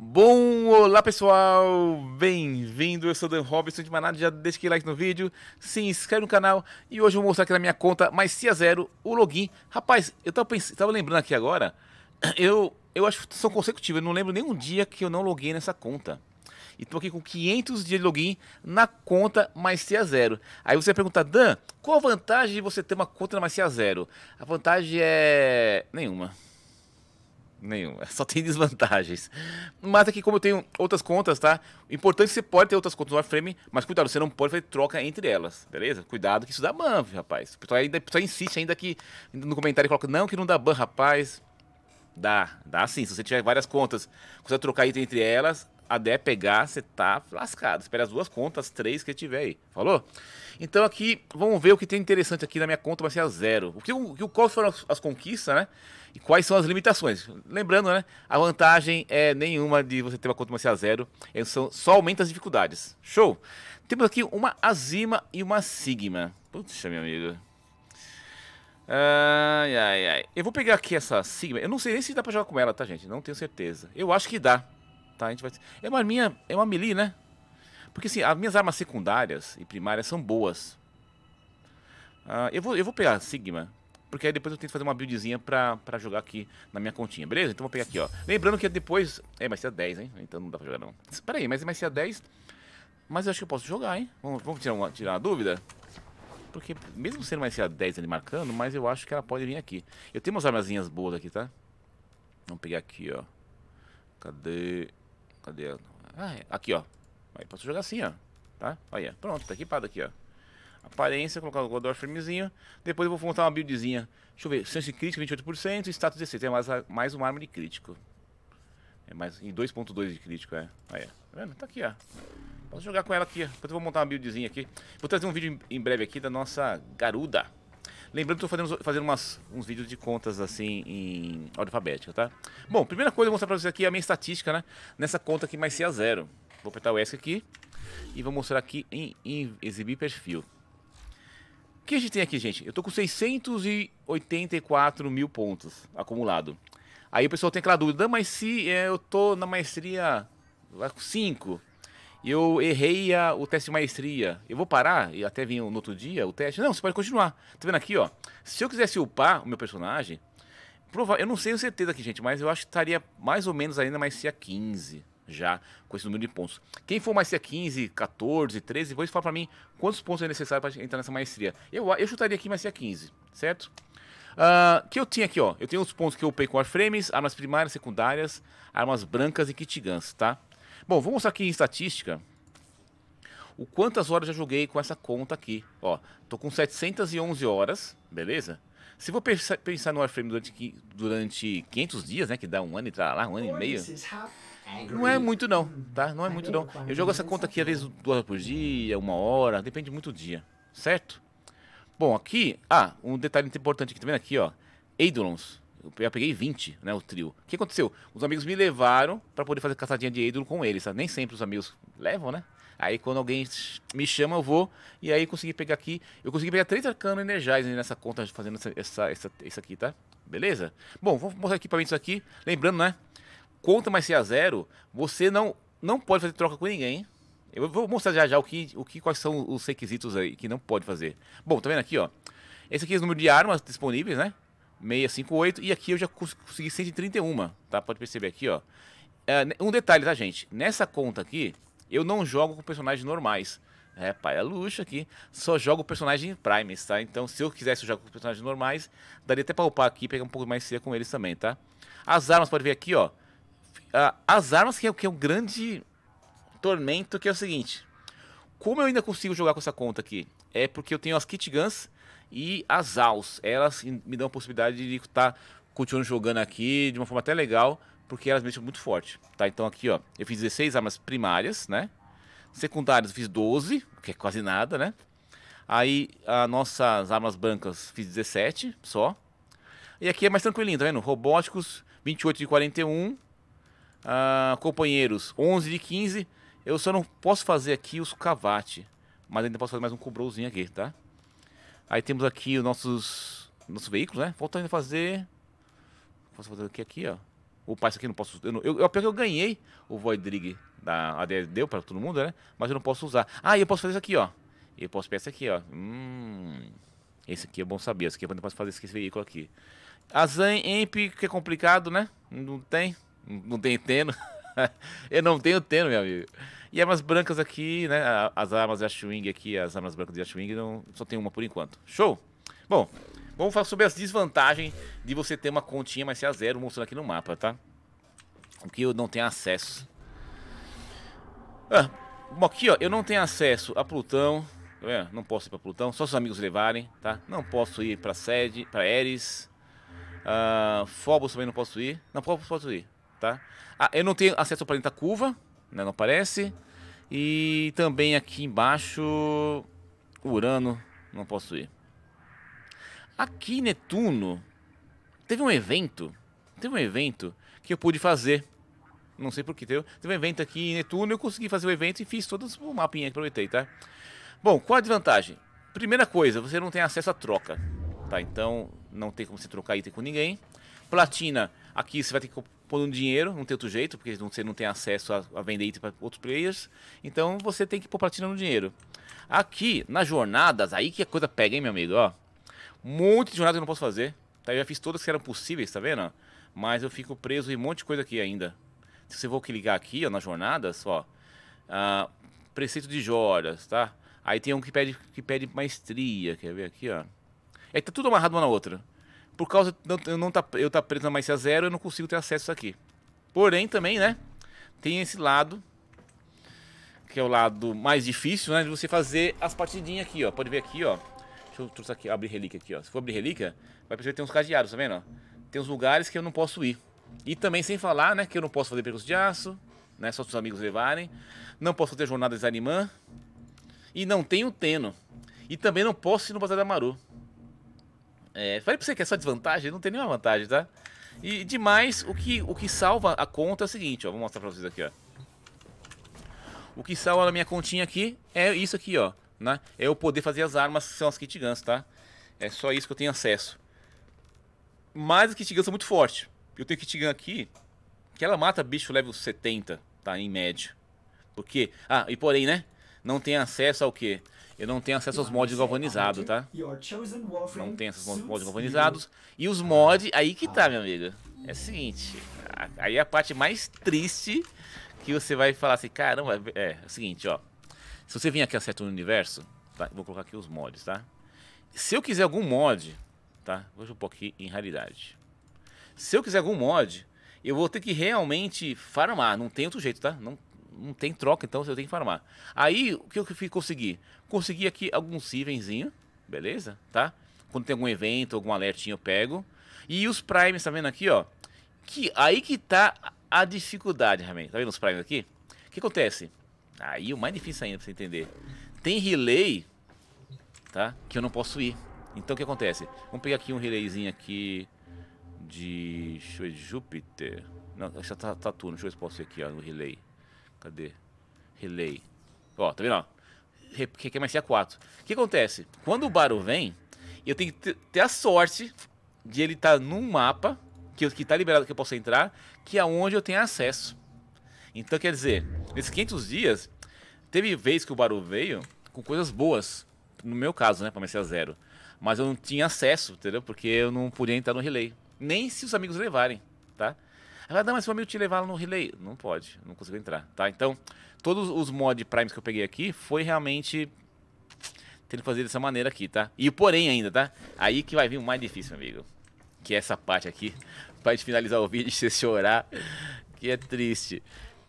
Bom, olá pessoal, bem-vindo, eu sou Dan Robson de Manada, já deixa aquele like no vídeo, se inscreve no canal e hoje eu vou mostrar aqui na minha conta mais Cia Zero, o login. Rapaz, eu tava, pens... tava lembrando aqui agora, eu, eu acho que são consecutivos, eu não lembro nenhum dia que eu não loguei nessa conta. E tô aqui com 500 dias de login na conta mais Cia Zero. Aí você vai perguntar, Dan, qual a vantagem de você ter uma conta na mais Cia Zero? A vantagem é... nenhuma. Nenhuma. Só tem desvantagens. Mas aqui, como eu tenho outras contas, tá? O importante é que você pode ter outras contas no Warframe, mas cuidado, você não pode fazer troca entre elas, beleza? Cuidado que isso dá ban, rapaz. O pessoal, ainda, o pessoal insiste ainda que no comentário coloca, não, que não dá ban, rapaz. Dá, dá sim. Se você tiver várias contas, você trocar item entre elas, a é pegar, você tá lascado. Espera as duas contas, três que tiver aí. Falou? Então aqui, vamos ver o que tem interessante aqui na minha conta, vai ser a zero. O que, o, o qual foram as, as conquistas, né? e quais são as limitações. Lembrando, né? A vantagem é nenhuma de você ter uma conta a zero, é, são, só aumenta as dificuldades. Show! Temos aqui uma Azima e uma Sigma. Puxa, meu amigo. Ai, ai, ai. Eu vou pegar aqui essa Sigma. Eu não sei nem se dá pra jogar com ela, tá, gente? Não tenho certeza. Eu acho que dá. Tá, a gente vai... É uma minha... É uma melee, né? Porque, assim, as minhas armas secundárias e primárias são boas. Uh, eu, vou, eu vou pegar a Sigma porque aí depois eu tento fazer uma buildzinha pra, pra jogar aqui na minha continha, beleza? Então vou pegar aqui, ó. Lembrando que depois... É, mas ser a 10, hein? Então não dá pra jogar, não. Pera aí, mas, vai ser a 10... Mas eu acho que eu posso jogar, hein? Vamos, vamos tirar, uma, tirar uma dúvida? Porque mesmo sendo mais sa 10 ali marcando, mas eu acho que ela pode vir aqui. Eu tenho umas armazinhas boas aqui, tá? Vamos pegar aqui, ó. Cadê? Cadê? Ah, é, aqui, ó. Aí posso jogar assim, ó. Tá? Olha, pronto, tá equipado aqui, ó aparência, colocar o Godor firmezinho. Depois eu vou montar uma buildzinha. Deixa eu ver, chance crítico 28%, status 16. Tem é mais, mais um de crítico. É mais, em 2.2 de crítico, é. Aí, Tá vendo? Tá aqui, ó. Posso jogar com ela aqui. Depois eu vou montar uma buildzinha aqui. Vou trazer um vídeo em breve aqui da nossa Garuda. Lembrando que estou fazendo, fazendo umas, uns vídeos de contas assim em alfabética, tá? Bom, primeira coisa eu vou mostrar para vocês aqui é a minha estatística, né? Nessa conta aqui mais C a zero. Vou apertar o S aqui e vou mostrar aqui em, em exibir perfil que a gente tem aqui, gente? Eu tô com 684 mil pontos acumulado. Aí o pessoal tem aquela dúvida, mas se é, eu tô na maestria 5 e eu errei a, o teste de maestria, eu vou parar e até vir no outro dia o teste? Não, você pode continuar. Tá vendo aqui, ó? Se eu quisesse upar o meu personagem, eu não sei com certeza aqui, gente, mas eu acho que estaria mais ou menos ainda na maestria 15 já com esse número de pontos. Quem for mais c 15, 14, 13, depois fala para mim quantos pontos é necessário para entrar nessa maestria. Eu, eu chutaria aqui mais c 15, certo? Uh, que eu tinha aqui, ó. Eu tenho os pontos que eu upei com Warframes, armas primárias, secundárias, armas brancas e kit guns, tá? Bom, vou mostrar aqui em estatística o quantas horas eu já joguei com essa conta aqui. Ó, tô com 711 horas, beleza? Se vou pensar no Warframe durante, durante 500 dias, né, que dá um ano e tá lá, um ano e meio... Não é muito não, tá? Não é muito não. Eu jogo essa conta aqui às vezes duas horas por dia, uma hora, depende muito do dia, certo? Bom, aqui, ah, um detalhe importante aqui, tá vendo aqui, ó, Eidolons. Eu peguei 20, né, o trio. O que aconteceu? Os amigos me levaram para poder fazer caçadinha de Eidolon com eles, tá? Nem sempre os amigos levam, né? Aí quando alguém me chama, eu vou. E aí consegui pegar aqui. Eu consegui pegar três arcanos energizing nessa conta, fazendo essa, essa, essa, essa aqui, tá? Beleza? Bom, vou mostrar aqui pra mim isso aqui. Lembrando, né? conta mais ser a zero, você não, não pode fazer troca com ninguém. Eu vou mostrar já já o que, o que, quais são os requisitos aí que não pode fazer. Bom, tá vendo aqui, ó. Esse aqui é o número de armas disponíveis, né? 658. E aqui eu já consegui 131, tá? Pode perceber aqui, ó. É, um detalhe, tá, gente? Nessa conta aqui, eu não jogo com personagens normais. É, pai, é luxo aqui. Só jogo personagem primes, tá? Então, se eu quisesse jogar com personagens normais, daria até pra upar aqui pegar um pouco mais cedo com eles também, tá? As armas, pode ver aqui, ó. Ah, as armas que é, que é um grande tormento, que é o seguinte. Como eu ainda consigo jogar com essa conta aqui? É porque eu tenho as kit guns e as AUS. Elas me dão a possibilidade de estar tá continuando jogando aqui de uma forma até legal, porque elas mexem muito forte. Tá, então aqui ó, eu fiz 16 armas primárias, né? Secundárias eu fiz 12, que é quase nada, né? Aí as nossas armas brancas fiz 17 só. E aqui é mais tranquilinho, tá vendo? Robóticos, 28 de 41. Ah, companheiros, 11 de 15. Eu só não posso fazer aqui os cavate, mas ainda posso fazer mais um cobrouzinho aqui, tá? Aí temos aqui os nossos, nossos veículos, né? Falta ainda fazer... Posso fazer aqui, aqui, ó. Opa, isso aqui não posso... Eu, não, eu, eu, eu ganhei o Void Rig da ADL, deu pra todo mundo, né? Mas eu não posso usar. Ah, eu posso fazer isso aqui, ó. Eu posso pegar esse aqui, ó. Hum... Esse aqui é bom saber. Esse aqui eu posso fazer esse veículo aqui. A Zan Amp, que é complicado, né? Não tem... Não tem Teno? eu não tenho Teno, meu amigo. E armas brancas aqui, né? As armas de Ashwing aqui, as armas brancas de Ashwing, não, só tem uma por enquanto. Show! Bom, vamos falar sobre as desvantagens de você ter uma continha, mas ser a zero, mostrando aqui no mapa, tá? O que eu não tenho acesso. Ah, bom, aqui, ó, eu não tenho acesso a Plutão. Tá não posso ir pra Plutão, só se os amigos levarem, tá? Não posso ir pra sede, pra Eris. Uh, Phobos também não posso ir. Não, Phobos posso ir tá? Ah, eu não tenho acesso ao planeta curva, né, não aparece. E também aqui embaixo, Urano, não posso ir. Aqui, Netuno, teve um evento, teve um evento que eu pude fazer. Não sei porquê, teve, teve um evento aqui em Netuno, eu consegui fazer o evento e fiz todo o mapinha que aproveitei, tá? Bom, qual a desvantagem? Primeira coisa, você não tem acesso à troca, tá? Então, não tem como você trocar item com ninguém. Platina, aqui você vai ter que pondo dinheiro, não tem outro jeito, porque você não tem acesso a, a vender item para outros players. Então você tem que pôr platina no dinheiro. Aqui, nas jornadas, aí que a coisa pega, hein, meu amigo, ó. Muito de jornada que eu não posso fazer. Tá, eu já fiz todas que eram possíveis, tá vendo? Mas eu fico preso em um monte de coisa aqui ainda. Se você for clicar aqui, ó, nas jornadas, ó. Uh, preceito de joias, tá? Aí tem um que pede, que pede maestria, quer ver aqui, ó. É que tá tudo amarrado uma na outra por causa de eu não tá, eu tá preso na Macia Zero, eu não consigo ter acesso aqui. Porém, também, né? Tem esse lado, que é o lado mais difícil, né? De você fazer as partidinhas aqui, ó. Pode ver aqui, ó. Deixa eu trouxer aqui, abrir relíquia aqui, ó. Se for abrir relíquia, vai perceber que tem uns cadeados, tá vendo? Ó? Tem uns lugares que eu não posso ir. E também, sem falar, né? Que eu não posso fazer percurso de aço, né? Só se os amigos levarem. Não posso fazer jornada de E não tenho Teno. E também não posso ir no Bazar da Maru. É, falei pra você que é só desvantagem, não tem nenhuma vantagem, tá? E demais, o que, o que salva a conta é o seguinte, ó. Vou mostrar pra vocês aqui, ó. O que salva na minha continha aqui é isso aqui, ó. Né? É eu poder fazer as armas que são as kit guns, tá? É só isso que eu tenho acesso. Mas as kit guns são muito fortes. Eu tenho kit gun aqui, que ela mata bicho level 70, tá? Em média. Porque, ah, e porém, né? Não tem acesso ao que? eu não tenho acesso aos mods galvanizados, tá? Não tenho acesso aos mods galvanizados. E os mods, aí que tá, minha amiga? É o seguinte, aí a parte mais triste que você vai falar assim, caramba, é, é o seguinte, ó. Se você vir aqui a certo universo, tá? Vou colocar aqui os mods, tá? Se eu quiser algum mod, tá? Vou um aqui em raridade. Se eu quiser algum mod, eu vou ter que realmente farmar. Não tem outro jeito, tá? Não não tem troca, então você tem que farmar. Aí, o que eu consegui? Consegui aqui alguns Sivenzinho, beleza? Tá? Quando tem algum evento, algum alertinho, eu pego. E os Primes, tá vendo aqui, ó? Que, aí que tá a dificuldade, realmente. Tá vendo os Primes aqui? O que acontece? Aí o mais difícil ainda pra você entender. Tem relay, tá? Que eu não posso ir. Então o que acontece? Vamos pegar aqui um relayzinho aqui de... Deixa eu ver, Júpiter. Não, acho tá Saturno. Tá Deixa eu ver se posso ir aqui, ó, no relay. Cadê? Relay. Ó, tá vendo? mais Requer 4. O que acontece? Quando o Baru vem, eu tenho que ter a sorte de ele estar tá num mapa que, que tá liberado que eu possa entrar, que é onde eu tenho acesso. Então, quer dizer, nesses 500 dias, teve vez que o Baru veio com coisas boas. No meu caso, né? Comecei a zero. Mas eu não tinha acesso, entendeu? Porque eu não podia entrar no relay. Nem se os amigos levarem, tá? Ela, não, mas seu amigo te levar no relay. Não pode, não consigo entrar, tá? Então, todos os mod primes que eu peguei aqui foi realmente tendo que fazer dessa maneira aqui, tá? E porém ainda, tá? Aí que vai vir o mais difícil, meu amigo. Que é essa parte aqui, pra gente finalizar o vídeo e você chorar, que é triste.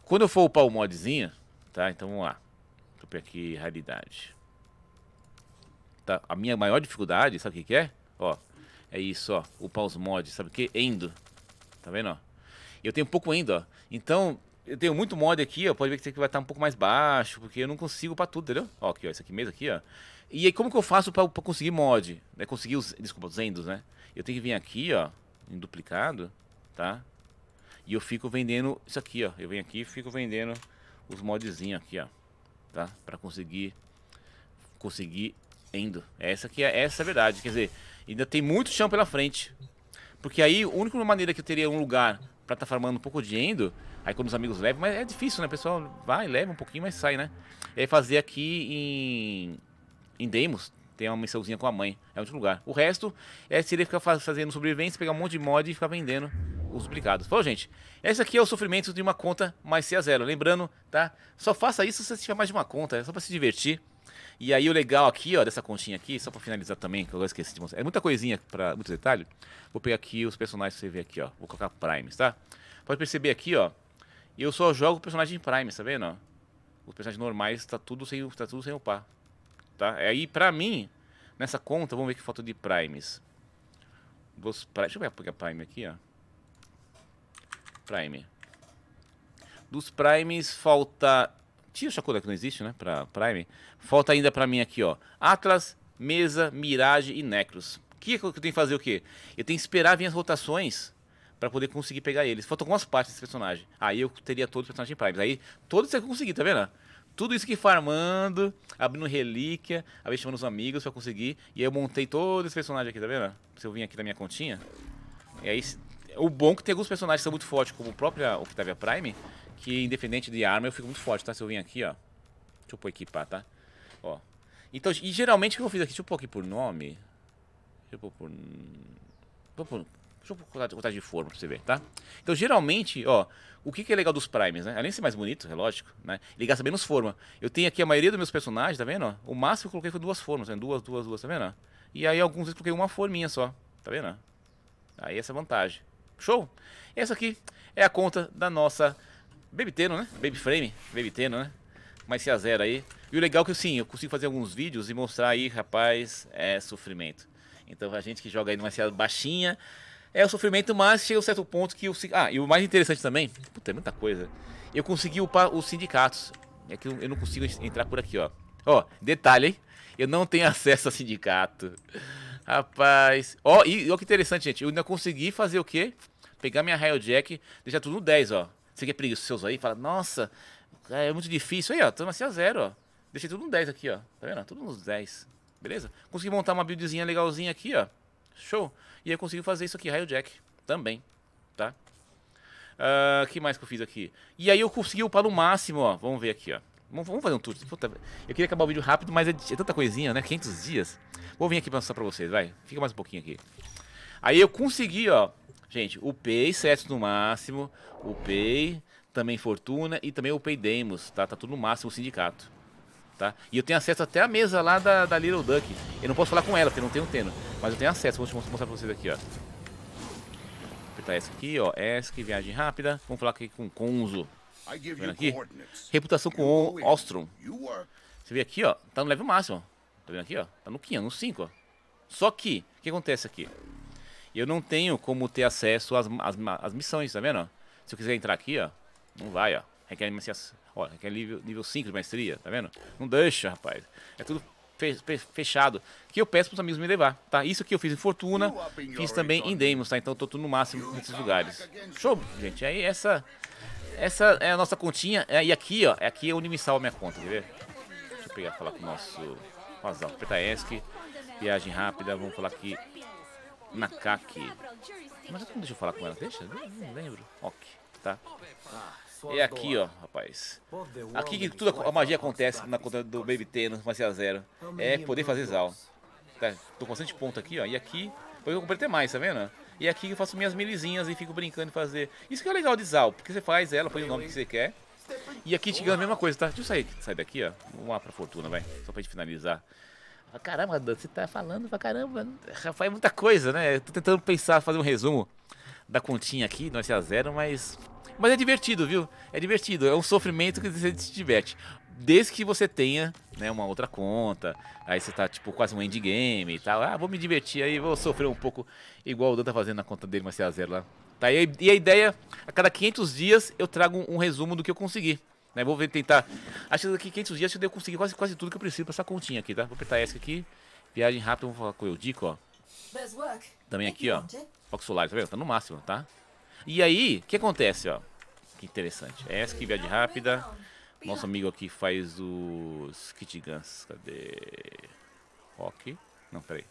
Quando eu for upar o modzinho, tá? Então vamos lá. Vou pegar aqui realidade. Tá? A minha maior dificuldade, sabe o que que é? Ó, é isso, ó. Upar os mods, sabe o que? Endo. Tá vendo, ó? Eu tenho pouco ainda, ó. Então, eu tenho muito mod aqui, ó. Pode ver que vai estar tá um pouco mais baixo, porque eu não consigo pra tudo, entendeu? Ó, aqui, ó. Isso aqui mesmo, aqui, ó. E aí, como que eu faço pra, pra conseguir mod? Né? Conseguir os, desculpa, os endos, né? Eu tenho que vir aqui, ó, em duplicado, tá? E eu fico vendendo isso aqui, ó. Eu venho aqui e fico vendendo os modzinhos aqui, ó. Tá? Pra conseguir, conseguir endo. Essa aqui é, essa é a verdade. Quer dizer, ainda tem muito chão pela frente. Porque aí, a única maneira que eu teria um lugar pra estar tá farmando um pouco de endo, aí quando os amigos levam, mas é difícil, né? O pessoal vai, leva um pouquinho, mas sai, né? E é aí fazer aqui em, em Demos, tem uma missãozinha com a mãe, é outro lugar. O resto é se ele ficar fazendo sobrevivência, pegar um monte de mod e ficar vendendo os duplicados. Falou, gente? Esse aqui é o sofrimento de uma conta mais C a zero. Lembrando, tá? Só faça isso se você tiver mais de uma conta, é só pra se divertir. E aí o legal aqui, ó, dessa continha aqui, só pra finalizar também, que eu esqueci de mostrar. É muita coisinha, para muito detalhe. Vou pegar aqui os personagens que você vê aqui, ó. Vou colocar primes, tá? Pode perceber aqui, ó. Eu só jogo personagem primes, tá vendo? Ó? Os personagens normais tá tudo sem, tá tudo sem upar. Tá? É aí, pra mim, nessa conta, vamos ver que falta de primes. Dos, deixa eu pegar prime aqui, ó. Prime. Dos primes falta tinha o Sakura que não existe, né? Pra Prime. Falta ainda pra mim aqui, ó. Atlas, Mesa, Mirage e Necros. O que, que eu tenho que fazer o quê? Eu tenho que esperar vir as rotações para poder conseguir pegar eles. Faltam algumas partes desse personagem. Aí eu teria todos os personagens Prime. Aí todos eu conseguir, tá vendo? Tudo isso que farmando, abrindo relíquia, aí chamando os amigos pra conseguir. E aí eu montei todos esse personagem aqui, tá vendo? Se eu vim aqui da minha continha. E aí, o bom é que tem alguns personagens que são muito fortes, como o próprio Octavia Prime, que independente de arma eu fico muito forte, tá? Se eu vim aqui, ó. Deixa eu pôr equipar, tá? Ó. Então, e geralmente o que eu fiz aqui? Deixa eu pôr aqui por nome. Deixa eu pôr por... Deixa eu pôr, deixa eu pôr contagem de forma pra você ver, tá? Então, geralmente, ó. O que, que é legal dos primes, né? Além de ser mais bonito, é lógico, né? Ele gasta menos forma. Eu tenho aqui a maioria dos meus personagens, tá vendo? O máximo que eu coloquei foi duas formas, né? Duas, duas, duas, tá vendo? E aí alguns eu coloquei uma forminha só, tá vendo? Aí essa é a vantagem. Show? Essa aqui é a conta da nossa Baby Teno, né? Baby Frame, Baby Teno, né? Mas se a zero aí. E o legal é que sim, eu consigo fazer alguns vídeos e mostrar aí, rapaz, é sofrimento. Então a gente que joga aí numa cidade baixinha, é o sofrimento, mas chega um certo ponto que o. Ah, e o mais interessante também, puta, é muita coisa. Eu consegui upar os sindicatos. É que eu não consigo entrar por aqui, ó. Ó, detalhe, hein? Eu não tenho acesso a sindicato. Rapaz. Ó, e olha que interessante, gente. Eu ainda consegui fazer o quê? Pegar minha Rail Jack, deixar tudo no 10, ó. Você que é preguiçoso aí, fala, nossa, é muito difícil. Aí, ó, torna assim a zero, ó. Deixei tudo no 10 aqui, ó. Tá vendo? Tudo nos 10. Beleza? Consegui montar uma buildzinha legalzinha aqui, ó. Show. E aí eu consigo fazer isso aqui, raio jack Também, tá? O uh, ah, que mais que eu fiz aqui? E aí eu consegui upar no máximo, ó. Vamos ver aqui, ó. Vamos fazer um tour. Puta, eu queria acabar o vídeo rápido, mas é, é tanta coisinha, né? 500 dias. Vou vir aqui pra mostrar pra vocês, vai. Fica mais um pouquinho aqui. Aí eu consegui, ó, Gente, o Pay, certo no máximo. O Pay, também Fortuna e também o Pay Demos, tá? Tá tudo no máximo o sindicato. Tá? E eu tenho acesso até a mesa lá da, da Little Duck. Eu não posso falar com ela, porque não tenho teno. Mas eu tenho acesso, vou te mostrar pra vocês aqui, ó. Vou apertar essa aqui, ó. ESC, viagem rápida. Vamos falar aqui com o Conzo. Vendo aqui? Reputação com o Ostrom. Você vê aqui, ó. Tá no level máximo, ó. Tá vendo aqui, ó? Tá no 5, no ó. Só que, o que acontece aqui? eu não tenho como ter acesso às, às, às missões, tá vendo? Se eu quiser entrar aqui, ó, não vai, ó. Requer, ó, requer nível, nível 5 de maestria, tá vendo? Não deixa, rapaz. É tudo fechado, que eu peço para os amigos me levar, tá? Isso que eu fiz em Fortuna, fiz também em Demos, tá? Então eu tô tudo no máximo nesses lugares. Show, gente. Aí essa essa é a nossa continha, é, e aqui, ó, é aqui é onde me salva minha conta, quer ver? Deixa eu pegar falar com o nosso, nossa, Petaesc, viagem rápida, vamos falar aqui Nakaki. Mas não deixa eu falar com ela, deixa? Não lembro. Ok, tá. Ah, é aqui, ó, rapaz. Aqui que toda a magia acontece na conta do Baby Thanos, mas a zero. É poder fazer Zal. Tá, tô com bastante ponto aqui, ó. E aqui, depois eu comprei até mais, tá vendo? E aqui eu faço minhas milizinhas e fico brincando e fazer. Isso que é legal de Zal, porque você faz ela, põe o nome que você quer. E aqui te ganha a mesma coisa, tá? Deixa eu sair, sair daqui, ó. Vamos lá pra fortuna, vai. Só pra gente finalizar caramba, Dan, você tá falando pra caramba. é muita coisa, né? Eu tô tentando pensar, fazer um resumo da continha aqui, nós a zero, mas. Mas é divertido, viu? É divertido. É um sofrimento que você se diverte. Desde que você tenha né, uma outra conta, aí você tá tipo quase um endgame e tal. Ah, vou me divertir aí, vou sofrer um pouco, igual o Dan tá fazendo na conta dele, mas é a zero lá. Tá, e a ideia, a cada 500 dias eu trago um resumo do que eu consegui. Né? Vou ver, tentar. Acho que daqui 500 dias eu consegui quase, quase tudo que eu preciso para essa continha aqui, tá? Vou apertar S aqui. Viagem rápida, vou falar com o Eudico, ó. Também aqui, ó. Foco solar, tá vendo? Tá no máximo, tá? E aí, o que acontece, ó? Que interessante. É S viagem rápida. Nosso amigo aqui faz os kit guns. Cadê? Rock. Não, peraí.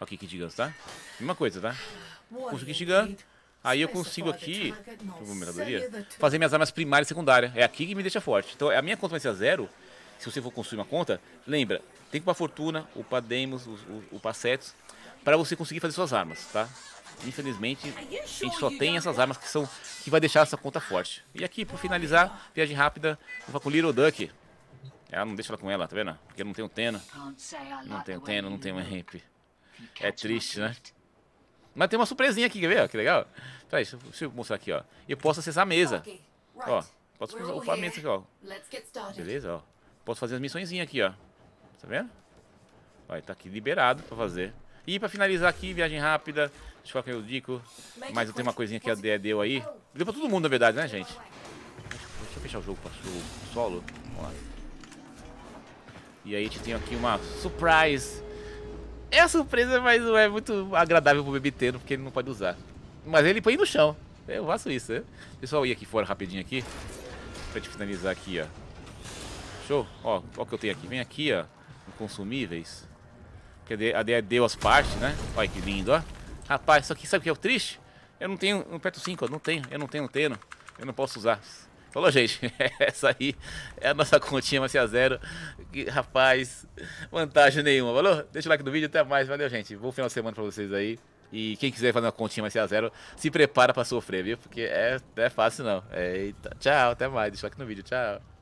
Aqui, kit guns, tá? Mesma coisa, tá? Curso kit gun. Aí eu consigo aqui, fazer minhas armas primária e secundária. É aqui que me deixa forte. Então a minha conta vai ser a zero. Se você for construir uma conta, lembra, tem que upar fortuna, upar demos, o sets, para você conseguir fazer suas armas, tá? Infelizmente, a gente só tem essas armas que são que vai deixar essa conta forte. E aqui, por finalizar, viagem rápida, eu vou com Little Duck. Ela não deixa ela com ela, tá vendo? Porque eu não tenho Tena. Não tenho Tena, não tenho Ramp. É triste, né? Mas tem uma surpresinha aqui, quer ver? que legal. Peraí, então, deixa, deixa, eu mostrar aqui, ó. Eu posso acessar a mesa. Ó, posso We're o a aqui, ó. Beleza, ó. Posso fazer as missões aqui, ó. Tá vendo? Ó, tá aqui liberado pra fazer. E pra finalizar aqui, viagem rápida. Deixa eu ver o Dico. Mas eu tenho uma coisinha que a Dea deu aí. Deu pra todo mundo, na verdade, né, gente? Deixa eu fechar o jogo pra solo. Vamos lá. E aí a gente tem aqui uma surprise é surpresa, mas não é muito agradável pro bebê inteiro, porque ele não pode usar. Mas ele põe no chão. Eu faço isso, né? Pessoal, ir aqui fora rapidinho aqui. Pra te finalizar aqui, ó. Show? Ó, o que eu tenho aqui. Vem aqui, ó. Consumíveis. Porque a DE deu as partes, né? Olha que lindo, ó. Rapaz, só que sabe o que é o triste? Eu não tenho. um perto 5, eu Não tenho. Eu não tenho antena. Eu não posso usar. Falou, gente. Essa aí é a nossa continha Macia é Zero. Que, rapaz, vantagem nenhuma. Falou? Deixa o like no vídeo. Até mais. Valeu, gente. Bom final de semana pra vocês aí. E quem quiser fazer uma continha Macia é Zero, se prepara pra sofrer, viu? Porque é, é fácil não. Eita. Tchau. Até mais. Deixa o like no vídeo. Tchau.